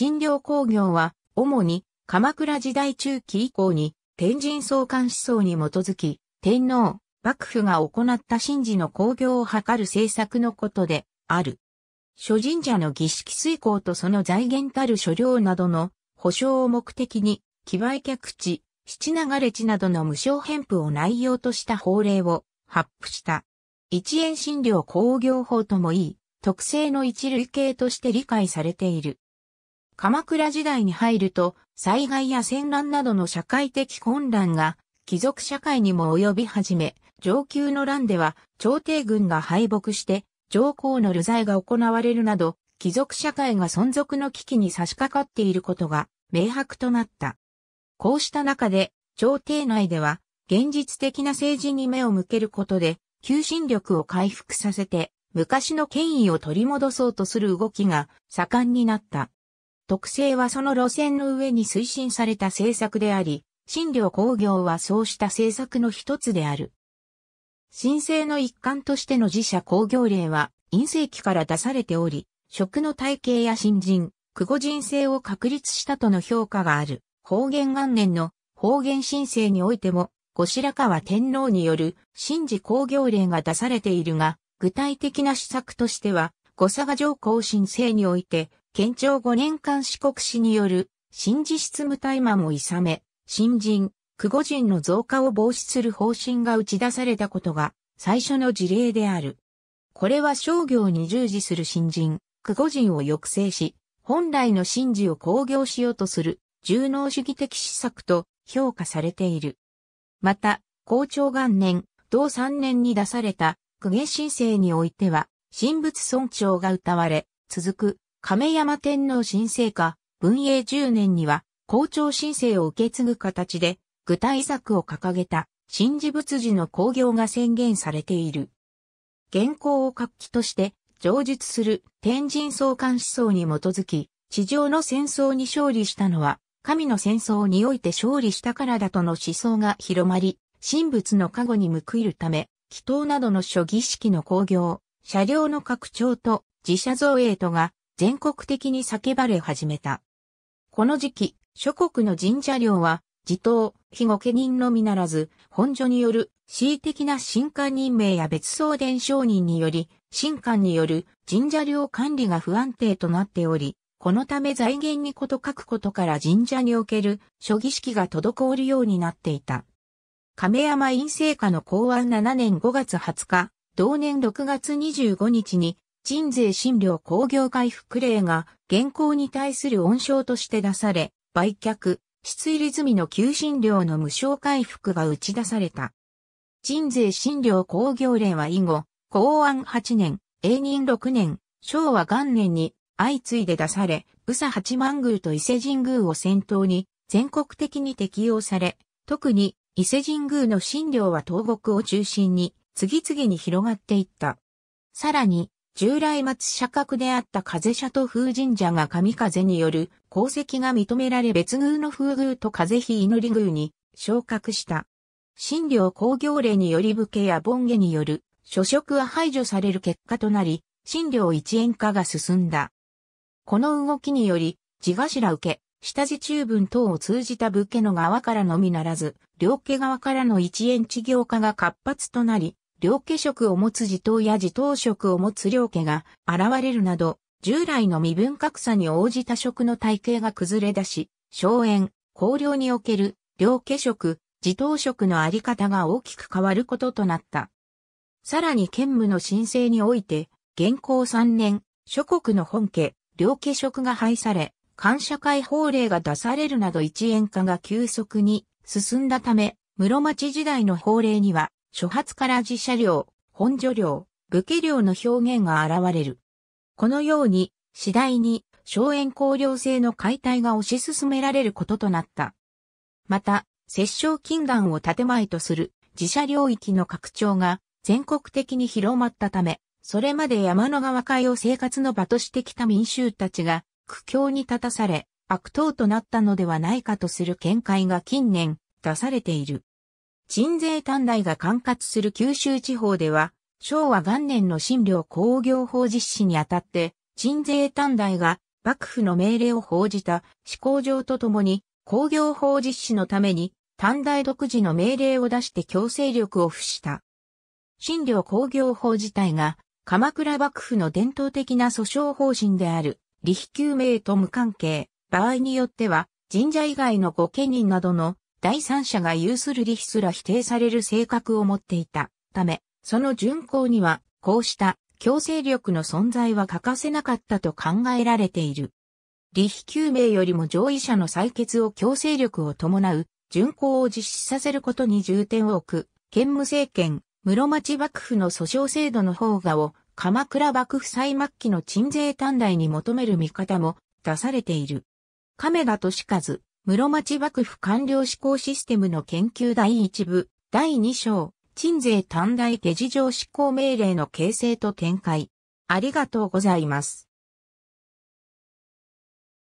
診療工業は、主に鎌倉時代中期以降に天神相関思想に基づき、天皇、幕府が行った神事の工業を図る政策のことである。諸神社の儀式遂行とその財源たる所領などの保障を目的に、木売客地、七流れ地などの無償返付を内容とした法令を発布した。一円診療工業法ともいい、特性の一類型として理解されている。鎌倉時代に入ると、災害や戦乱などの社会的混乱が、貴族社会にも及び始め、上級の乱では、朝廷軍が敗北して、上皇の流罪が行われるなど、貴族社会が存続の危機に差し掛かっていることが、明白となった。こうした中で、朝廷内では、現実的な政治に目を向けることで、求心力を回復させて、昔の権威を取り戻そうとする動きが盛んになった。特性はその路線の上に推進された政策であり、診療工業はそうした政策の一つである。申請の一環としての自社工業令は、陰性期から出されており、職の体系や新人、久保人生を確立したとの評価がある、方言元年の方言申請においても、後白河天皇による神事工業令が出されているが、具体的な施策としては、後佐賀上皇申請において、県庁5年間四国市による、新事執務怠慢をいさめ、新人、久保人の増加を防止する方針が打ち出されたことが、最初の事例である。これは商業に従事する新人、久保人を抑制し、本来の神事を興行しようとする、重能主義的施策と評価されている。また、校長元年、同3年に出された、公家申請においては、神仏尊重が謳われ、続く、亀山天皇神聖下、文永10年には、校長神聖を受け継ぐ形で、具体策を掲げた、新事仏寺の興行が宣言されている。現行を活気として、上述する天神相関思想に基づき、地上の戦争に勝利したのは、神の戦争において勝利したからだとの思想が広まり、神仏の加護に報いるため、祈祷などの諸儀式の興行、車両の拡張と自社造営とが全国的に叫ばれ始めた。この時期、諸国の神社領は、自頭、日御家人のみならず、本所による、恣意的な神官任命や別送伝承人により、神官による神社領管理が不安定となっており、このため財源にこと書くことから神社における諸儀式が滞るようになっていた。亀山院政下の公安7年5月20日、同年6月25日に鎮西診療工業回復令が現行に対する温床として出され、売却、出入り済みの求診料の無償回復が打ち出された。鎮西診療工業令は以後、公安8年、永仁6年、昭和元年に相次いで出され、宇佐八幡宮と伊勢神宮を先頭に全国的に適用され、特に伊勢神宮の診療は東北を中心に次々に広がっていった。さらに、従来末社格であった風社と風神社が神風による功績が認められ別宮の風宮と風非祈り宮に昇格した。診療工業令により武家や盆下による諸職は排除される結果となり、診療一円化が進んだ。この動きにより、地頭受け、下地中分等を通じた武家の側からのみならず、両家側からの一円地業化が活発となり、両家職を持つ自党や自党職を持つ両家が現れるなど、従来の身分格差に応じた職の体系が崩れ出し、荘園、公領における両家職、自党職のあり方が大きく変わることとなった。さらに兼務の申請において、現行3年、諸国の本家、両家職が廃され、官社会法令が出されるなど一円化が急速に進んだため、室町時代の法令には、初発から自社領、本所領、武家領の表現が現れる。このように、次第に、荘園公領制の解体が推し進められることとなった。また、摂政禁断を建前とする自社領域の拡張が全国的に広まったため、それまで山の川会を生活の場としてきた民衆たちが苦境に立たされ、悪党となったのではないかとする見解が近年出されている。鎮税短大が管轄する九州地方では、昭和元年の新領工業法実施にあたって、鎮税短大が幕府の命令を報じた施行上とともに、工業法実施のために、短大独自の命令を出して強制力を付した。新領工業法自体が、鎌倉幕府の伝統的な訴訟方針である、利非救命と無関係、場合によっては、神社以外の御家人などの第三者が有する利すら否定される性格を持っていたため、その巡行には、こうした強制力の存在は欠かせなかったと考えられている。利比救命よりも上位者の採決を強制力を伴う、巡行を実施させることに重点を置く、兼務政権、室町幕府の訴訟制度の方がを、鎌倉幕府最末期の鎮税短大に求める見方も出されている。亀田利和、室町幕府官僚志向システムの研究第1部、第2章、鎮西短大下事情執行命令の形成と展開。ありがとうございます。